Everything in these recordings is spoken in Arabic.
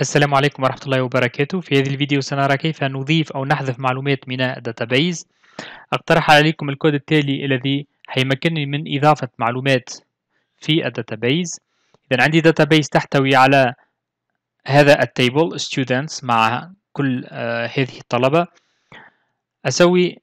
السلام عليكم ورحمة الله وبركاته في هذا الفيديو سنرى كيف نضيف أو نحذف معلومات من داتابيز أقترح عليكم الكود التالي الذي سيمكنني من إضافة معلومات في الداتابيز إذا عندي داتابيز تحتوي على هذا التيبل students مع كل آه، هذه الطلبة أسوي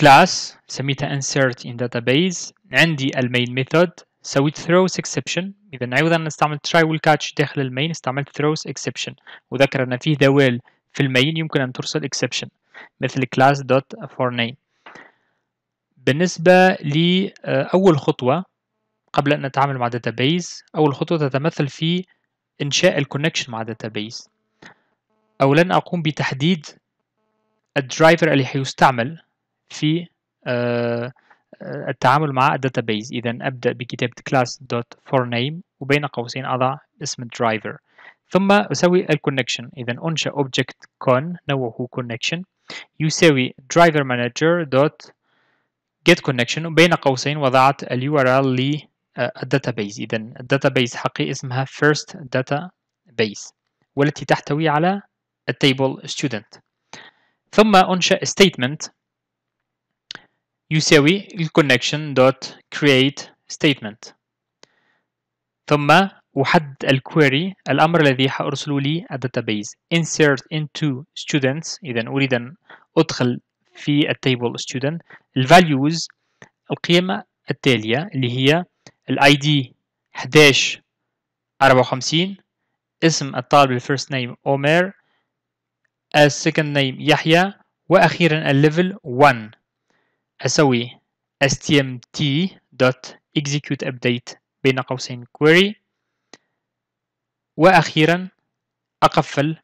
class سميتها insert in database عندي المين method سويت throws exception اذا عوضا ان try try catch داخل المين استعملت throws exception وذكر ان فيه دوال في المين يمكن ان ترسل exception مثل class dot for name بالنسبة لأول آه، خطوة قبل أن نتعامل مع database أول خطوة تتمثل في إنشاء الكونكشن مع database أولا أقوم بتحديد الدرايفر اللي حيستعمل في آه، التعامل مع الداتابيز إذا أبدأ بكتابة نيم وبين قوسين أضع اسم الدرايفر ثم أسوي الكونكشن إذا أنشأ اوبجكت كون نوعه connection يساوي driver مانجر دوت جيت connection وبين قوسين وضعت اليو ار ال للداتابيز إذا الداتابيز حقي اسمها first database والتي تحتوي على التيبل student ثم أنشأ statement يساوي الكونكشن دوت كرييت ستيتمنت ثم أحدد الكويري الأمر الذي حأرسله لي الداتابيز insert into students إذا أريد أن أدخل في التيبل student الفاليوز القيمة التالية اللي هي الاي دي 11 54 اسم الطالب الفيرست نيم عمر السكند نيم يحيى وأخيرا الليفل 1 أسوي stmt.executeUpdate بين قوسين query وأخيرا أقفل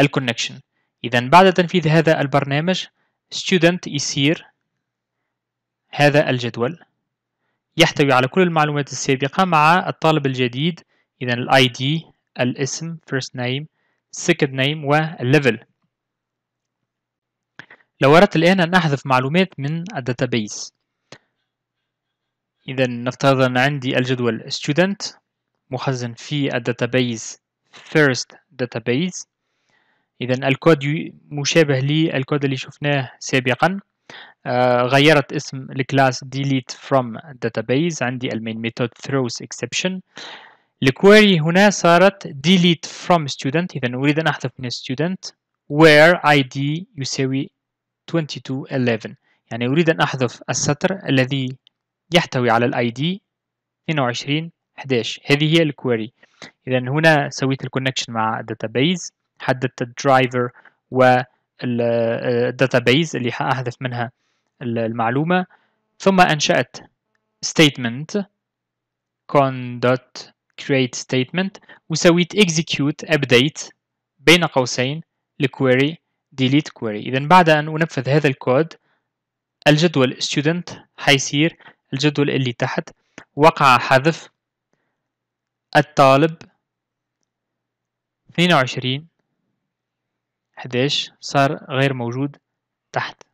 الكونكشن إذا بعد تنفيذ هذا البرنامج student يصير هذا الجدول يحتوي على كل المعلومات السابقة مع الطالب الجديد إذا ال ID الاسم first name second name level لو أردت الآن أن أحذف معلومات من الداتابيس إذا نفترض أن عندي الجدول student مخزن في الداتابيس first database إذا الكود مشابه للكود اللي شفناه سابقا آه، غيرت اسم الكلاس delete from database عندي المين ميثود throws exception الكويري هنا صارت delete from student إذا أريد أن أحذف من student where id يساوي 2211 يعني أريد أن أحذف السطر الذي يحتوي على الـ ID 22 11 هذه هي الكويري إذا هنا سويت الكونكشن مع database حددت الدرايفر آه، database اللي حأحذف منها المعلومة ثم أنشأت statement create statement وسويت execute update بين قوسين الكويري delete query إذا بعد أن أنفذ هذا الكود الجدول student حيصير الجدول اللي تحت وقع حذف الطالب 22 11 صار غير موجود تحت